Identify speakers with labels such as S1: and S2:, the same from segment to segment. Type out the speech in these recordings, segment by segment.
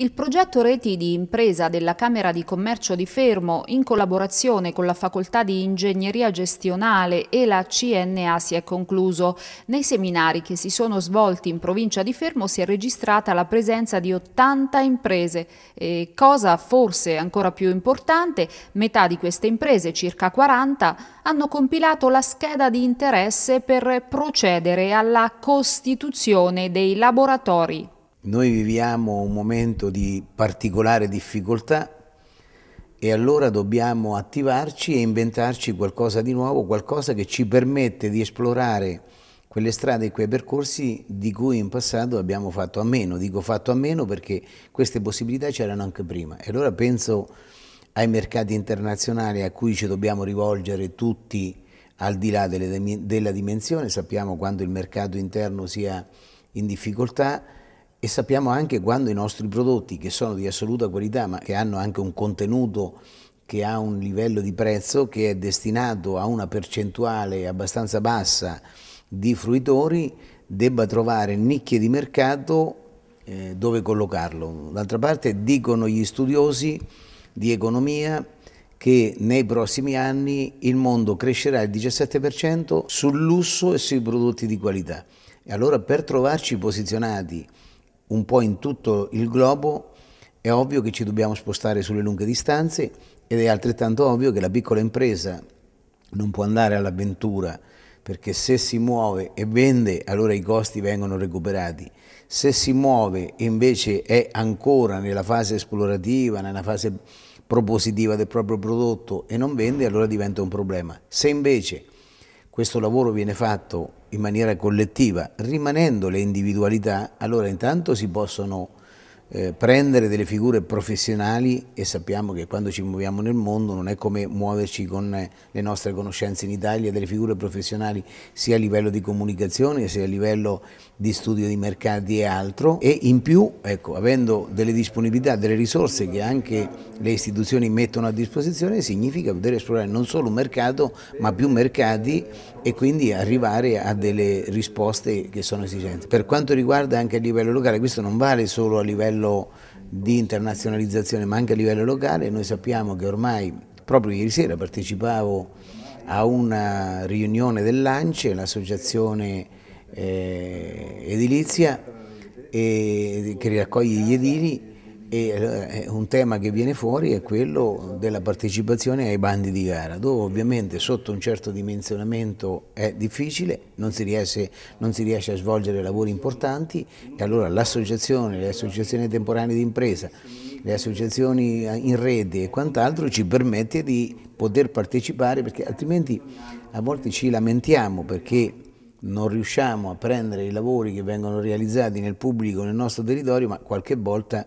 S1: Il progetto Reti di Impresa della Camera di Commercio di Fermo, in collaborazione con la Facoltà di Ingegneria Gestionale e la CNA, si è concluso. Nei seminari che si sono svolti in provincia di Fermo si è registrata la presenza di 80 imprese e, cosa forse ancora più importante, metà di queste imprese, circa 40, hanno compilato la scheda di interesse per procedere alla costituzione dei laboratori
S2: noi viviamo un momento di particolare difficoltà e allora dobbiamo attivarci e inventarci qualcosa di nuovo, qualcosa che ci permette di esplorare quelle strade e quei percorsi di cui in passato abbiamo fatto a meno. Dico fatto a meno perché queste possibilità c'erano anche prima. E allora penso ai mercati internazionali a cui ci dobbiamo rivolgere tutti al di là delle, della dimensione, sappiamo quando il mercato interno sia in difficoltà, e sappiamo anche quando i nostri prodotti, che sono di assoluta qualità ma che hanno anche un contenuto che ha un livello di prezzo che è destinato a una percentuale abbastanza bassa di fruitori, debba trovare nicchie di mercato eh, dove collocarlo. D'altra parte dicono gli studiosi di economia che nei prossimi anni il mondo crescerà il 17% sul lusso e sui prodotti di qualità. E allora per trovarci posizionati un po' in tutto il globo, è ovvio che ci dobbiamo spostare sulle lunghe distanze ed è altrettanto ovvio che la piccola impresa non può andare all'avventura perché se si muove e vende allora i costi vengono recuperati, se si muove e invece è ancora nella fase esplorativa, nella fase propositiva del proprio prodotto e non vende allora diventa un problema. Se invece questo lavoro viene fatto in maniera collettiva, rimanendo le individualità, allora intanto si possono eh, prendere delle figure professionali e sappiamo che quando ci muoviamo nel mondo non è come muoverci con eh, le nostre conoscenze in Italia, delle figure professionali sia a livello di comunicazione sia a livello di studio di mercati e altro e in più ecco, avendo delle disponibilità, delle risorse che anche le istituzioni mettono a disposizione significa poter esplorare non solo un mercato ma più mercati e quindi arrivare a delle risposte che sono esigenti. Per quanto riguarda anche a livello locale, questo non vale solo a livello livello di internazionalizzazione ma anche a livello locale, noi sappiamo che ormai, proprio ieri sera partecipavo a una riunione dell'ANCE, l'associazione eh, edilizia, e, che raccoglie gli edili e eh, un tema che viene fuori è quello della partecipazione ai bandi di gara, dove ovviamente sotto un certo dimensionamento è difficile, non si riesce, non si riesce a svolgere lavori importanti e allora l'associazione, le associazioni temporanee d'impresa, le associazioni in rete e quant'altro ci permette di poter partecipare perché altrimenti a volte ci lamentiamo perché non riusciamo a prendere i lavori che vengono realizzati nel pubblico nel nostro territorio, ma qualche volta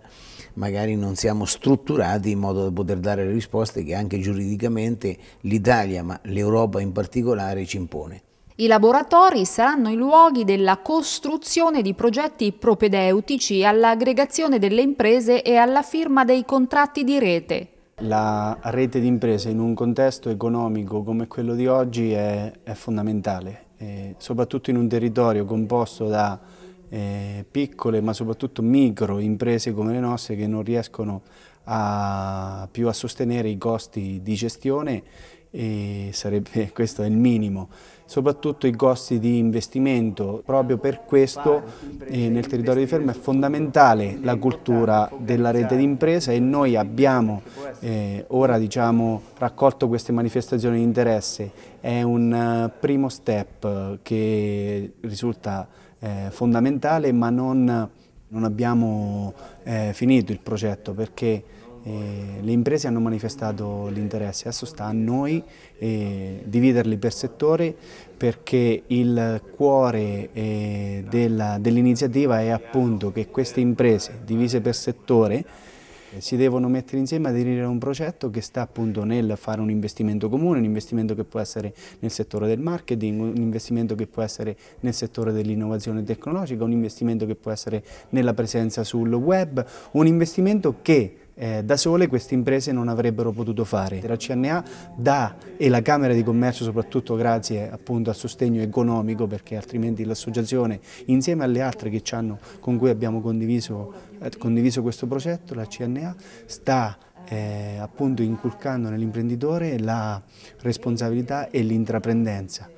S2: magari non siamo strutturati in modo da poter dare le risposte che anche giuridicamente l'Italia, ma l'Europa in particolare, ci impone.
S1: I laboratori saranno i luoghi della costruzione di progetti propedeutici all'aggregazione delle imprese e alla firma dei contratti di rete.
S3: La rete di imprese in un contesto economico come quello di oggi è, è fondamentale eh, soprattutto in un territorio composto da eh, piccole ma soprattutto micro imprese come le nostre che non riescono a, più a sostenere i costi di gestione e sarebbe, questo è il minimo soprattutto i costi di investimento. Proprio per questo eh, nel territorio di Fermo è fondamentale la cultura della rete d'impresa e noi abbiamo eh, ora diciamo, raccolto queste manifestazioni di interesse. È un eh, primo step che risulta eh, fondamentale ma non, non abbiamo eh, finito il progetto perché eh, le imprese hanno manifestato l'interesse, adesso sta a noi eh, dividerli per settore perché il cuore eh, dell'iniziativa dell è appunto che queste imprese divise per settore eh, si devono mettere insieme ad aderire a un progetto che sta appunto nel fare un investimento comune, un investimento che può essere nel settore del marketing, un investimento che può essere nel settore dell'innovazione tecnologica, un investimento che può essere nella presenza sul web, un investimento che eh, da sole queste imprese non avrebbero potuto fare. La CNA dà, e la Camera di Commercio soprattutto grazie appunto al sostegno economico, perché altrimenti l'associazione insieme alle altre con cui abbiamo condiviso, eh, condiviso questo progetto, la CNA, sta eh, appunto inculcando nell'imprenditore la responsabilità e l'intraprendenza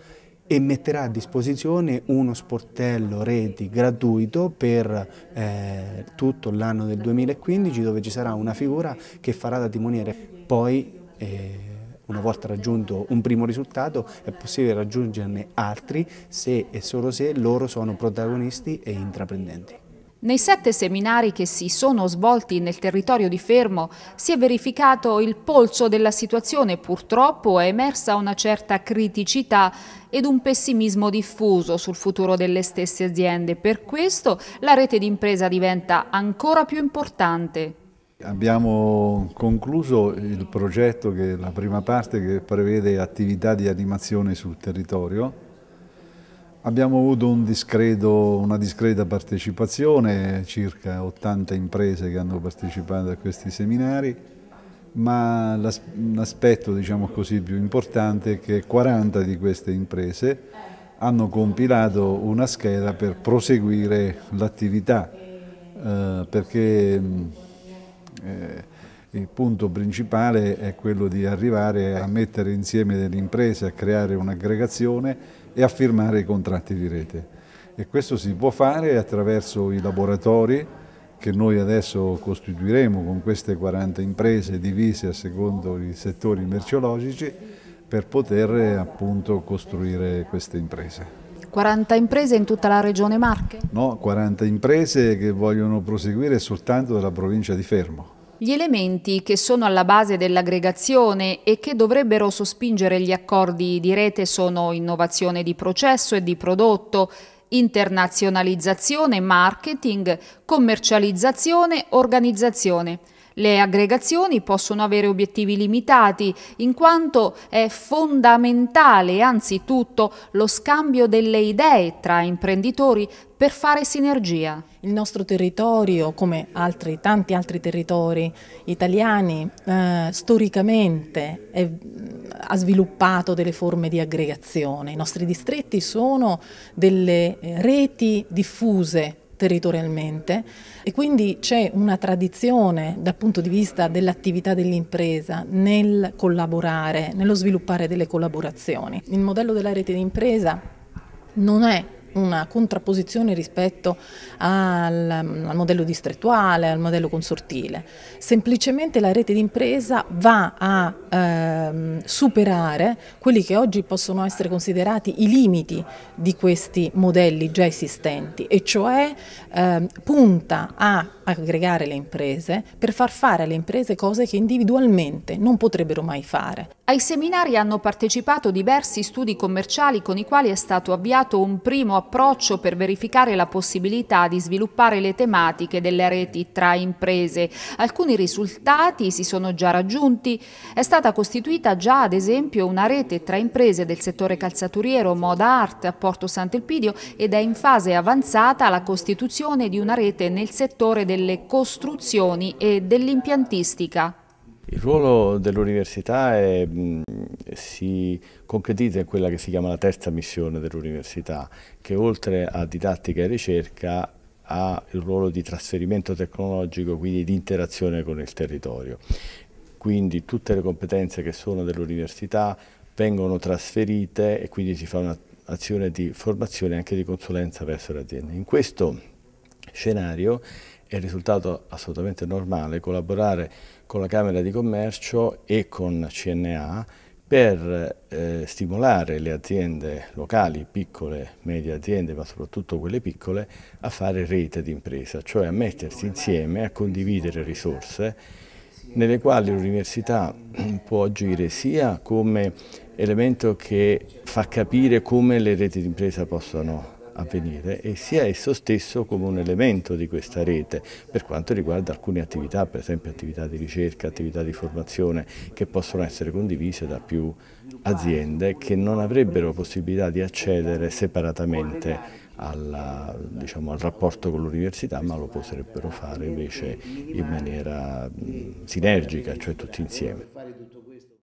S3: e metterà a disposizione uno sportello reti gratuito per eh, tutto l'anno del 2015 dove ci sarà una figura che farà da timoniere. Poi eh, una volta raggiunto un primo risultato è possibile raggiungerne altri se e solo se loro sono protagonisti e intraprendenti.
S1: Nei sette seminari che si sono svolti nel territorio di Fermo si è verificato il polso della situazione, purtroppo è emersa una certa criticità ed un pessimismo diffuso sul futuro delle stesse aziende. Per questo la rete d'impresa diventa ancora più importante.
S4: Abbiamo concluso il progetto, che è la prima parte che prevede attività di animazione sul territorio Abbiamo avuto un discreto, una discreta partecipazione, circa 80 imprese che hanno partecipato a questi seminari, ma l'aspetto diciamo così, più importante è che 40 di queste imprese hanno compilato una scheda per proseguire l'attività, eh, perché eh, il punto principale è quello di arrivare a mettere insieme delle imprese, a creare un'aggregazione e a firmare i contratti di rete. E questo si può fare attraverso i laboratori che noi adesso costituiremo con queste 40 imprese divise a secondo i settori merceologici per poter appunto costruire queste imprese.
S1: 40 imprese in tutta la regione Marche?
S4: No, 40 imprese che vogliono proseguire soltanto dalla provincia di Fermo.
S1: Gli elementi che sono alla base dell'aggregazione e che dovrebbero sospingere gli accordi di rete sono innovazione di processo e di prodotto, internazionalizzazione, marketing, commercializzazione, organizzazione. Le aggregazioni possono avere obiettivi limitati, in quanto è fondamentale anzitutto lo scambio delle idee tra imprenditori per fare sinergia. Il nostro territorio, come altri, tanti altri territori italiani, eh, storicamente è, mm, ha sviluppato delle forme di aggregazione. I nostri distretti sono delle eh, reti diffuse territorialmente e quindi c'è una tradizione dal punto di vista dell'attività dell'impresa nel collaborare, nello sviluppare delle collaborazioni. Il modello della rete d'impresa non è una contrapposizione rispetto al, al, modello distrettuale, al modello consortile. Semplicemente la rete d'impresa va a ehm, superare quelli che oggi possono essere considerati i limiti di questi modelli già esistenti e cioè ehm, punta a aggregare le imprese per far fare alle imprese cose che individualmente non potrebbero mai fare. Ai seminari hanno partecipato diversi studi commerciali con i quali è stato avviato un primo approccio per verificare la possibilità di sviluppare le tematiche delle reti tra imprese. Alcuni risultati si sono già raggiunti. È stata costituita già ad esempio una rete tra imprese del settore calzaturiero, moda art a Porto Sant'Elpidio ed è in fase avanzata la costituzione di una rete nel settore delle costruzioni e dell'impiantistica.
S5: Il ruolo dell'università si concretizza in quella che si chiama la terza missione dell'università, che oltre a didattica e ricerca ha il ruolo di trasferimento tecnologico, quindi di interazione con il territorio. Quindi tutte le competenze che sono dell'università vengono trasferite e quindi si fa un'azione di formazione e anche di consulenza verso le aziende. In questo scenario è risultato assolutamente normale collaborare con la Camera di Commercio e con CNA per eh, stimolare le aziende locali, piccole, medie aziende, ma soprattutto quelle piccole, a fare rete d'impresa, cioè a mettersi insieme, a condividere risorse nelle quali l'università può agire sia come elemento che fa capire come le reti d'impresa possono avvenire e sia esso stesso come un elemento di questa rete per quanto riguarda alcune attività, per esempio attività di ricerca, attività di formazione che possono essere condivise da più aziende che non avrebbero possibilità di accedere separatamente alla, diciamo, al rapporto con l'università ma lo potrebbero fare invece in maniera sinergica, cioè tutti
S2: insieme.